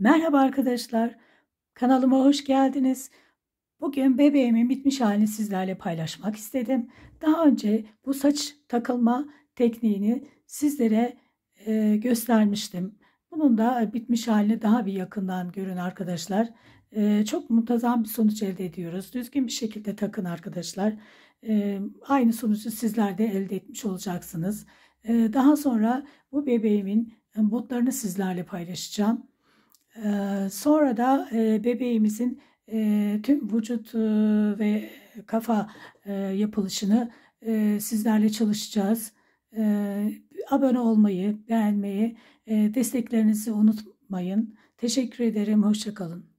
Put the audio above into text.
Merhaba arkadaşlar, kanalıma hoş geldiniz. Bugün bebeğimin bitmiş halini sizlerle paylaşmak istedim. Daha önce bu saç takılma tekniğini sizlere e, göstermiştim. Bunun da bitmiş halini daha bir yakından görün arkadaşlar. E, çok muntazam bir sonuç elde ediyoruz. Düzgün bir şekilde takın arkadaşlar. E, aynı sonucu sizler de elde etmiş olacaksınız. E, daha sonra bu bebeğimin botlarını sizlerle paylaşacağım Sonra da bebeğimizin tüm vücut ve kafa yapılışını sizlerle çalışacağız. Abone olmayı, beğenmeyi, desteklerinizi unutmayın. Teşekkür ederim. Hoşçakalın.